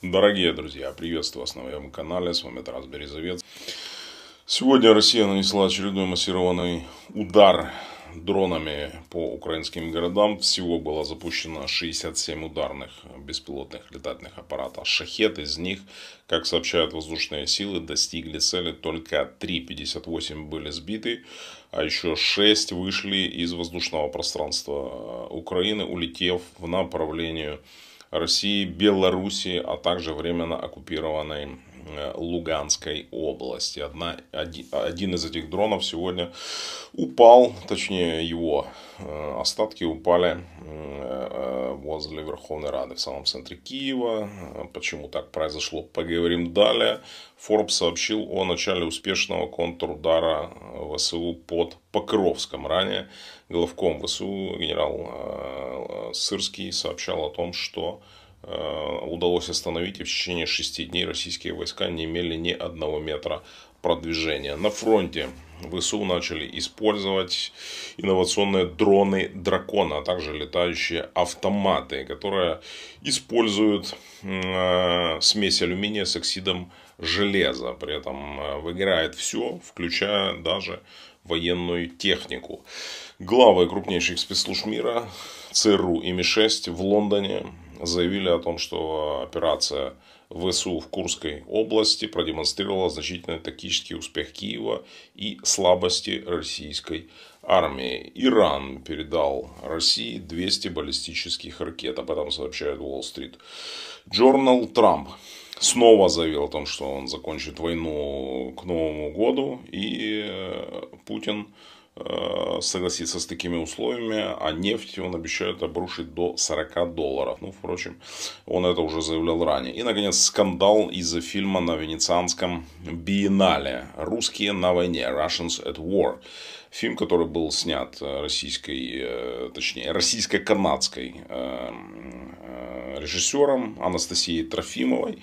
Дорогие друзья, приветствую вас на моем канале, с вами Тарас Березовец. Сегодня Россия нанесла очередной массированный удар дронами по украинским городам. Всего было запущено 67 ударных беспилотных летательных аппаратов «Шахет». Из них, как сообщают воздушные силы, достигли цели только 3. 58 были сбиты, а еще 6 вышли из воздушного пространства э, Украины, улетев в направлении России, Белоруссии, а также временно оккупированной э, Луганской области. Одна, один, один из этих дронов сегодня упал, точнее его э, остатки упали возле Верховной Рады в самом центре Киева. Э, почему так произошло, поговорим далее. Форбс сообщил о начале успешного контрудара э, ВСУ под Покровском. Ранее главком ВСУ генерал э, Сырский сообщал о том, что Э, удалось остановить, и в течение шести дней российские войска не имели ни одного метра продвижения. На фронте ВСУ начали использовать инновационные дроны Дракона, а также летающие автоматы, которые используют э, смесь алюминия с оксидом железа. При этом э, выиграет все, включая даже военную технику. Главы крупнейших спецслужб мира ЦРУ и МИ-6 в Лондоне заявили о том, что операция ВСУ в Курской области продемонстрировала значительный тактический успех Киева и слабости российской армии. Иран передал России 200 баллистических ракет. Об этом сообщает Wall Street Journal. Трамп снова заявил о том, что он закончит войну к Новому году. И э, Путин Э, согласиться с такими условиями, а нефть он обещает обрушить до 40 долларов. Ну, впрочем, он это уже заявлял ранее. И, наконец, скандал из-за фильма на венецианском биеннале «Русские на войне» «Russians at War». Фильм, который был снят э, российской, э, точнее, российско-канадской эм, режиссером Анастасией Трофимовой.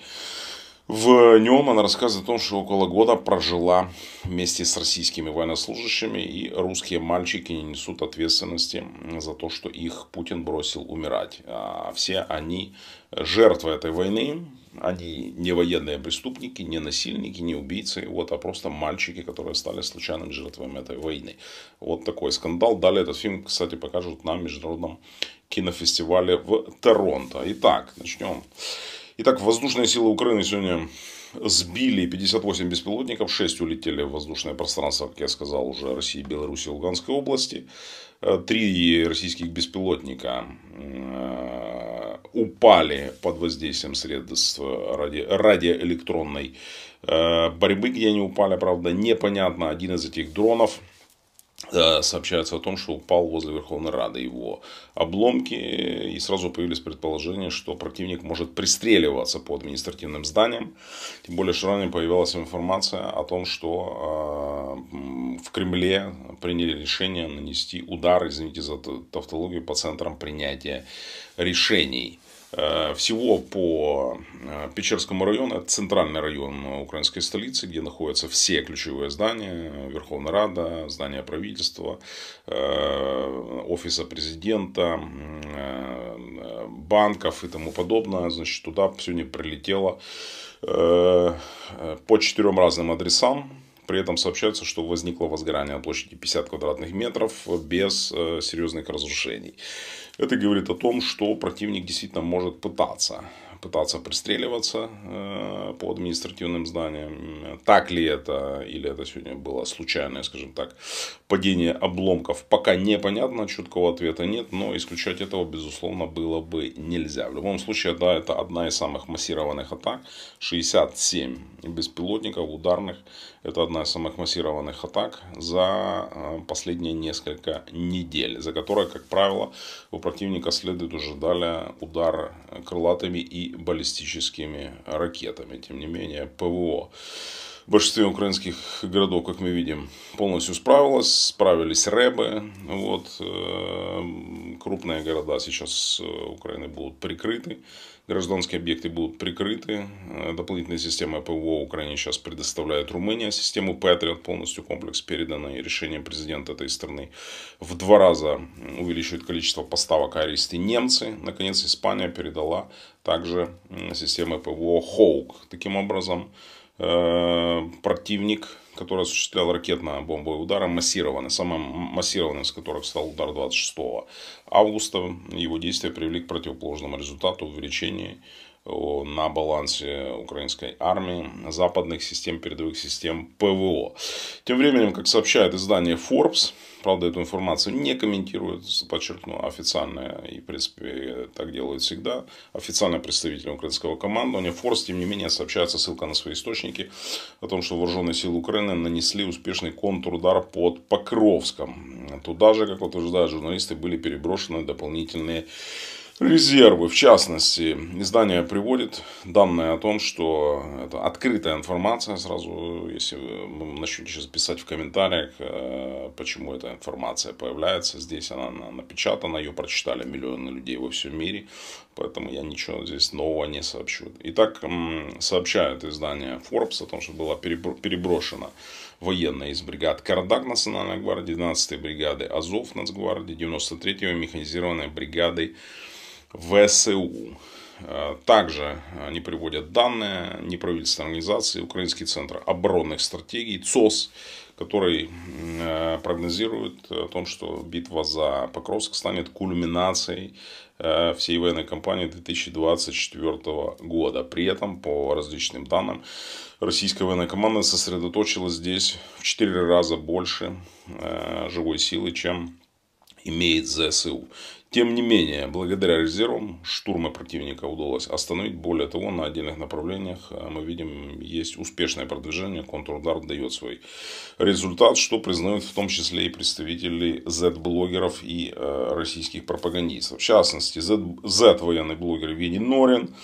В нем она рассказывает о том, что около года прожила вместе с российскими военнослужащими, и русские мальчики не несут ответственности за то, что их Путин бросил умирать. А все они жертвы этой войны, они не военные преступники, не насильники, не убийцы, вот, а просто мальчики, которые стали случайными жертвами этой войны. Вот такой скандал. Далее этот фильм, кстати, покажут на международном кинофестивале в Торонто. Итак, начнем. Итак, воздушные силы Украины сегодня сбили 58 беспилотников, 6 улетели в воздушное пространство, как я сказал, уже России, Беларуси, Луганской области. Э, три российских беспилотника э, упали под воздействием средств ради, радиоэлектронной э, борьбы, где они упали, правда, непонятно. Один из этих дронов – Э, сообщается о том, что упал возле Верховной Рады его обломки, и сразу появились предположения, что противник может пристреливаться по административным зданиям. Тем более, что ранее появилась информация о том, что э, в Кремле приняли решение нанести удар, извините за тавтологию, по центрам принятия решений. Э, всего по э, Печерскому району, это центральный район украинской столицы, где находятся все ключевые здания, э, Верховная Рада, здания правительства, офиса президента, банков и тому подобное. Значит, туда сегодня прилетело по четырем разным адресам при этом сообщается, что возникло возгорание на площади 50 квадратных метров без э, серьезных разрушений. Это говорит о том, что противник действительно может пытаться пытаться пристреливаться э, по административным зданиям. Так ли это, или это сегодня было случайное, скажем так, падение обломков, пока непонятно, четкого ответа нет, но исключать этого, безусловно, было бы нельзя. В любом случае, да, это одна из самых массированных атак. 67 беспилотников ударных. Это одна из самых массированных атак за э, последние несколько недель, за которые, как правило, у противника следует уже далее удар крылатыми и баллистическими ракетами. Тем не менее, ПВО в большинстве украинских городов, как мы видим, полностью справилась, справились рэбы, вот, э, крупные города сейчас э, Украины будут прикрыты, гражданские объекты будут прикрыты, э, Дополнительная система ПВО Украине сейчас предоставляет Румыния, систему Patriot полностью комплекс передан, решением президента этой страны в два раза увеличивает количество поставок а арести немцы, наконец Испания передала также системы ПВО Хоук. Таким образом, Э, противник, который осуществлял ракетно-бомбовые удары, массированные, самым массированным из которых стал удар 26 августа. Его действия привели к противоположному результату увеличения на балансе украинской армии, западных систем, передовых систем ПВО. Тем временем, как сообщает издание Forbes, правда, эту информацию не комментируют, подчеркну, официально, и, в принципе, так делают всегда, официальный представитель украинского командования. Forbes тем не менее, сообщается ссылка на свои источники о том, что вооруженные силы Украины нанесли успешный контрудар под Покровском. Туда же, как утверждают журналисты, были переброшены дополнительные резервы. В частности, издание приводит данные о том, что это открытая информация сразу, если вы начнете сейчас писать в комментариях, э, почему эта информация появляется. Здесь она напечатана, ее прочитали миллионы людей во всем мире, поэтому я ничего здесь нового не сообщу. Итак, сообщают издание Forbes о том, что была переброшена военная из бригад Кардак Национальной гвардии, 12-й бригады Азов Нацгвардии, 93-й механизированной бригадой. ВСУ. Э, также они приводят данные неправительственной организации Украинский центр оборонных стратегий ЦОС, который э, прогнозирует о том, что битва за Покровск станет кульминацией э, всей военной кампании 2024 года. При этом, по различным данным, российская военная команда сосредоточила здесь в 4 раза больше живой силы, чем имеет ЗСУ. Тем не менее, благодаря резервам штурмы противника удалось остановить. Более того, на отдельных направлениях э, мы видим, есть успешное продвижение, контрудар дает свой результат, что признают в том числе и представители Z-блогеров и э, российских пропагандистов. В частности, Z-военный блогер Вени Норин,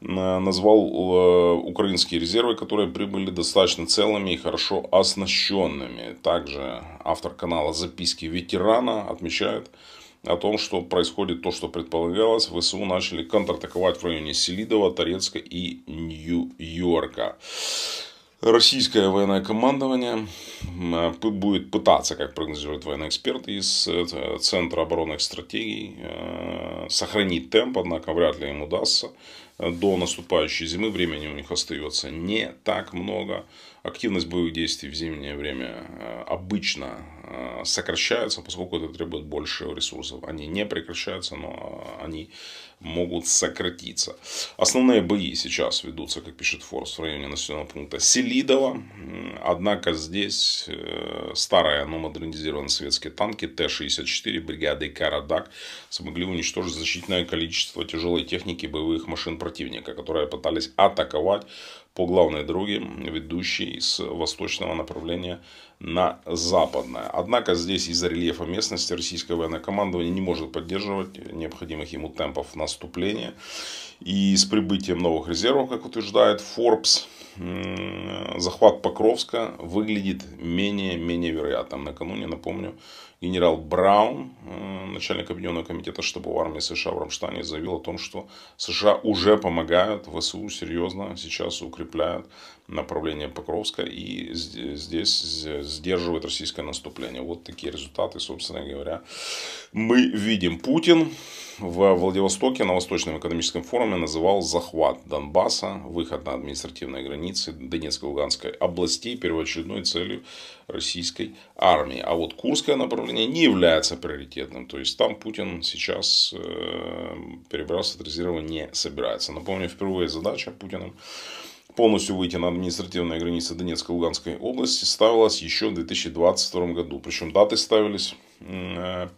назвал э, украинские резервы, которые прибыли достаточно целыми и хорошо оснащенными. Также автор канала «Записки ветерана» отмечает о том, что происходит то, что предполагалось. ВСУ начали контратаковать в районе Селидова, Торецка и Нью-Йорка. Российское военное командование э, будет пытаться, как прогнозируют военные эксперты из э, Центра оборонных стратегий, сохранить темп, однако вряд ли им удастся до наступающей зимы времени у них остается не так много. Активность боевых действий в зимнее время э, обычно Э, сокращаются, поскольку это требует больше ресурсов. Они не прекращаются, но э, они могут сократиться. Основные бои сейчас ведутся, как пишет Форс, в районе населенного пункта Селидова. Однако здесь э, старые, но модернизированные советские танки Т-64 бригады Карадак смогли уничтожить значительное количество тяжелой техники и боевых машин противника, которые пытались атаковать по главной дороге, ведущей с восточного направления на западное. Однако здесь из-за рельефа местности российское военное командование не может поддерживать необходимых ему темпов наступления. И с прибытием новых резервов, как утверждает Forbes, захват Покровска выглядит менее-менее вероятным. Накануне, напомню, генерал Браун, начальник Объединенного комитета штаба армии США в Рамштане, заявил о том, что США уже помогают ВСУ серьезно, сейчас укрепляют направление Покровска и здесь сдерживает российское наступление. Вот такие результаты, собственно говоря, мы видим. Путин в Владивостоке на Восточном экономическом форуме называл захват Донбасса, выход на административные границы Донецкой и Луганской областей первоочередной целью российской армии. А вот Курское направление не является приоритетным. То есть, там Путин сейчас э, перебрасывать резервы не собирается. Напомню, впервые задача Путиным полностью выйти на административные границы Донецкой и Луганской области ставилось еще в 2022 году. Причем даты ставились 1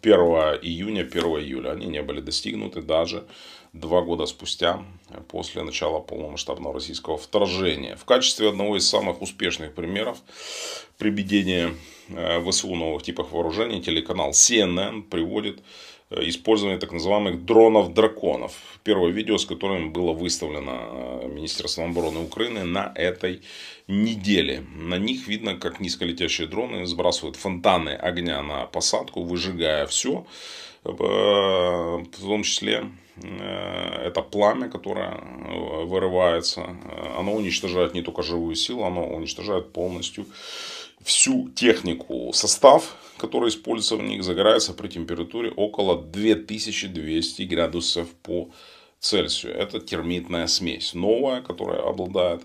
июня, 1 июля. Они не были достигнуты даже два года спустя, после начала полномасштабного российского вторжения. В качестве одного из самых успешных примеров приведения э, ВСУ новых типов вооружений телеканал CNN приводит Э, использование так называемых дронов-драконов. Первое видео, с которым было выставлено э, министерство обороны Украины на этой неделе. На них видно, как низколетящие дроны сбрасывают фонтаны огня на посадку, выжигая все, э, в том числе это пламя, которое вырывается, оно уничтожает не только живую силу, оно уничтожает полностью всю технику, состав, который используется в них, загорается при температуре около 2200 градусов по Цельсию. Это термитная смесь, новая, которая обладает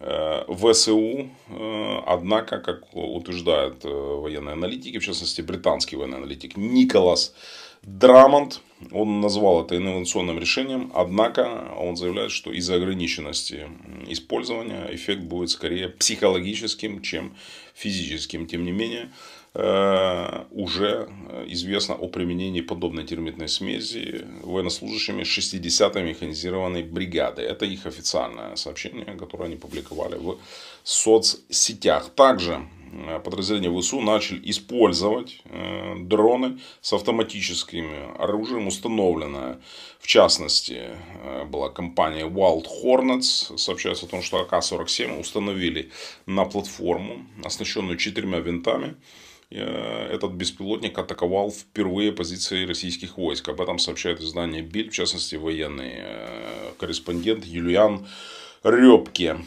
э, ВСУ, э, однако, как утверждают э, военные аналитики, в частности британский военный аналитик Николас Драмонт, он назвал это инновационным решением, однако он заявляет, что из-за ограниченности использования эффект будет скорее психологическим, чем физическим. Тем не менее, э, уже известно о применении подобной термитной смеси военнослужащими 60-й механизированной бригады. Это их официальное сообщение, которое они публиковали в соцсетях. Также Э, подразделения ВСУ начали использовать э, дроны с автоматическим оружием установленное. В частности, э, была компания Wild Hornets. Сообщается о том, что АК-47 установили на платформу, оснащенную четырьмя винтами этот беспилотник атаковал впервые позиции российских войск. Об этом сообщает издание Биль, в частности, военный корреспондент Юлиан Рёбке.